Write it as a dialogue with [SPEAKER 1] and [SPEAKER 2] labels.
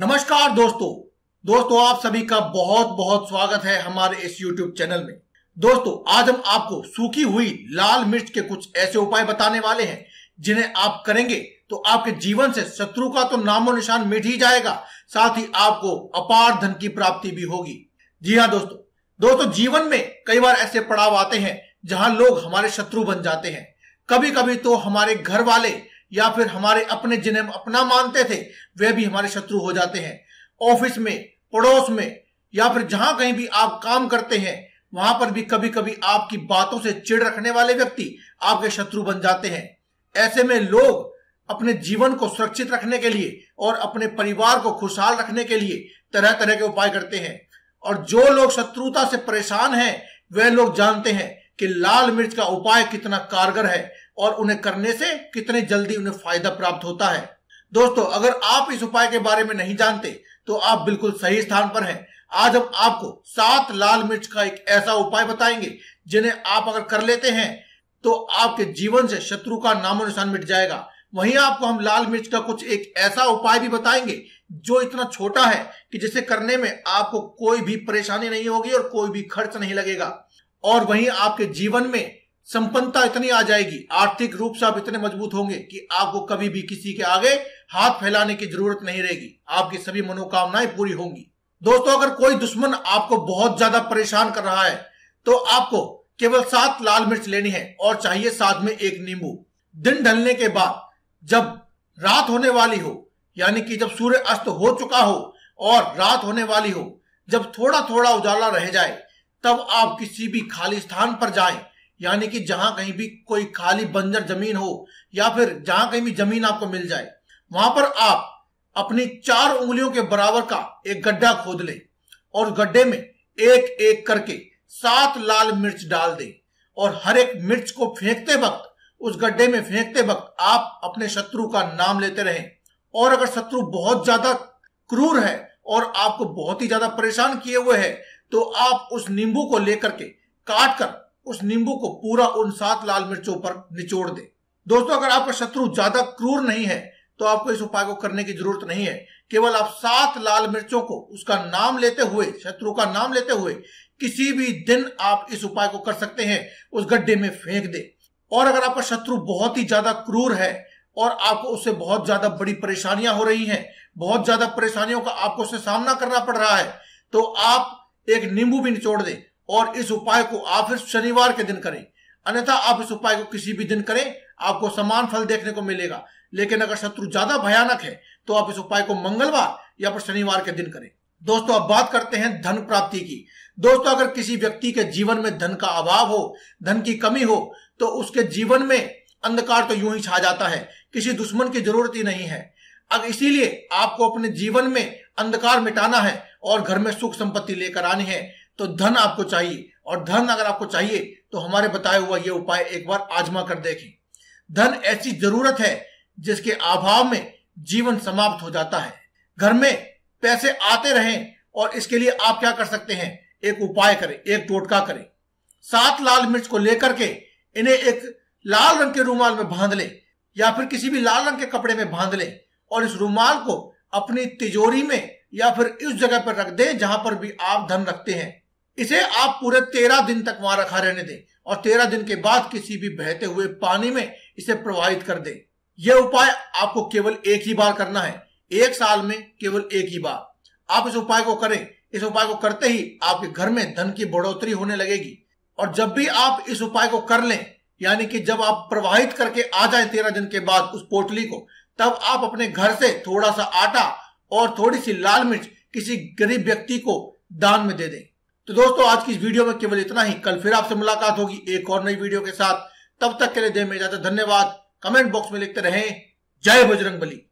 [SPEAKER 1] नमस्कार दोस्तों दोस्तों आप सभी का बहुत बहुत स्वागत है हमारे इस YouTube चैनल में दोस्तों आज हम आपको सूखी हुई लाल मिर्च के कुछ ऐसे उपाय बताने वाले हैं जिन्हें आप करेंगे तो आपके जीवन से शत्रु का तो नामो निशान मिट ही जाएगा साथ ही आपको अपार धन की प्राप्ति भी होगी जी हाँ दोस्तों दोस्तों जीवन में कई बार ऐसे पड़ाव आते हैं जहां लोग हमारे शत्रु बन जाते हैं कभी कभी तो हमारे घर वाले या फिर हमारे अपने जिन्हें अपना मानते थे वे भी हमारे शत्रु हो जाते हैं ऑफिस में पड़ोस में या फिर जहां कहीं भी आप काम करते हैं वहां पर भी कभी कभी आपकी बातों से चिड़ रखने वाले व्यक्ति आपके शत्रु बन जाते हैं ऐसे में लोग अपने जीवन को सुरक्षित रखने के लिए और अपने परिवार को खुशहाल रखने के लिए तरह तरह के उपाय करते हैं और जो लोग शत्रुता से परेशान हैं वे लोग जानते हैं कि लाल मिर्च का उपाय कितना कारगर है और उन्हें करने से कितने जल्दी उन्हें फायदा प्राप्त होता है दोस्तों अगर आप इस उपाय के बारे में नहीं जानते तो आप बिल्कुल सही स्थान पर हैं आज हम आपको सात लाल मिर्च का एक ऐसा उपाय बताएंगे जिन्हें आप अगर कर लेते हैं तो आपके जीवन से शत्रु का नामो निशान मिट जाएगा वहीं आपको हम लाल मिर्च का कुछ एक ऐसा उपाय भी बताएंगे जो इतना छोटा है कि जिसे करने में आपको कोई भी परेशानी नहीं होगी और कोई भी खर्च नहीं लगेगा और वहीं आपके जीवन में संपन्नता इतनी आ जाएगी आर्थिक रूप से आप इतने मजबूत होंगे कि आपको कभी भी किसी के आगे हाथ फैलाने की जरूरत नहीं रहेगी आपकी सभी मनोकामनाएं पूरी होंगी दोस्तों अगर कोई दुश्मन आपको बहुत ज्यादा परेशान कर रहा है तो आपको केवल सात लाल मिर्च लेनी है और चाहिए साथ में एक नींबू दिन ढलने के बाद जब रात होने वाली हो यानी कि जब सूर्य अस्त हो चुका हो और रात होने वाली हो जब थोड़ा थोड़ा उजाला रह जाए तब आप किसी भी खाली स्थान पर जाए यानी कि जहां कहीं भी कोई खाली बंजर जमीन हो या फिर जहां कहीं भी जमीन आपको मिल जाए वहां पर आप अपनी चार उंगलियों के बराबर का एक गड्ढा खोद ले और गड्ढे में एक एक करके सात लाल मिर्च डाल दे और हर एक मिर्च को फेंकते वक्त उस गड्ढे में फेंकते वक्त आप अपने शत्रु का नाम लेते रहें और अगर शत्रु बहुत ज्यादा क्रूर है और आपको बहुत ही ज्यादा परेशान किए हुए है तो आप उस नींबू को लेकर के काट कर उस नींबू को पूरा उन सात लाल मिर्चों पर निचोड़ दे दोस्तों अगर आपका शत्रु ज्यादा क्रूर नहीं है तो आपको इस उपाय को करने की जरूरत नहीं है केवल आप सात लाल मिर्चों को उसका नाम लेते हुए शत्रु का नाम लेते हुए किसी भी दिन आप इस उपाय को कर सकते हैं उस गड्ढे में फेंक दे और अगर आपका शत्रु बहुत ही ज्यादा क्रूर है और आपको उससे बहुत ज्यादा बड़ी परेशानियां हो रही हैं बहुत ज्यादा परेशानियों का आपको उससे सामना करना पड़ रहा है तो आप एक नींबू भी निचोड़ दे और इस उपाय को आप फिर शनिवार के दिन करें अन्यथा आप इस उपाय को किसी भी दिन करें आपको समान फल देखने को मिलेगा लेकिन अगर शत्रु ज्यादा भयानक है तो आप इस उपाय को मंगलवार या फिर शनिवार के दिन करें दोस्तों अब बात करते हैं धन प्राप्ति की दोस्तों अगर किसी व्यक्ति के जीवन में धन का अभाव हो धन की कमी हो तो उसके जीवन में अंधकार तो यूं ही छा जाता है किसी दुश्मन की जरूरत ही नहीं है अब इसीलिए आपको अपने जीवन में अंधकार मिटाना है और घर में सुख संपत्ति लेकर आनी है तो धन आपको चाहिए और धन अगर आपको चाहिए तो हमारे बताए हुआ ये उपाय एक बार आजमा कर देखें धन ऐसी जरूरत है जिसके अभाव में जीवन समाप्त हो जाता है घर में पैसे आते रहें और इसके लिए आप क्या कर सकते हैं एक उपाय करें एक टोटका करें सात लाल मिर्च को लेकर के इन्हें एक लाल रंग के रूमाल में बांध लें या फिर किसी भी लाल रंग के कपड़े में बांध लें और इस रूमाल को अपनी तिजोरी में या फिर इस जगह पर रख दें जहां पर भी आप धन रखते हैं इसे आप पूरे तेरह दिन तक वहां रखा रहने दें और तेरह दिन के बाद किसी भी बहते हुए पानी में इसे प्रवाहित कर दें यह उपाय आपको केवल एक ही बार करना है एक साल में केवल एक ही बार आप इस उपाय को करें इस उपाय को करते ही आपके घर में धन की बढ़ोतरी होने लगेगी और जब भी आप इस उपाय को कर लें यानी कि जब आप प्रवाहित करके आ जाए तेरह दिन के बाद उस पोटली को तब आप अपने घर से थोड़ा सा आटा और थोड़ी सी लाल मिर्च किसी गरीब व्यक्ति को दान में दे दें तो दोस्तों आज की इस वीडियो में केवल इतना ही कल फिर आपसे मुलाकात होगी एक और नई वीडियो के साथ तब तक के लिए दे में इजाजत धन्यवाद कमेंट बॉक्स में लिखते रहें जय बजरंग बली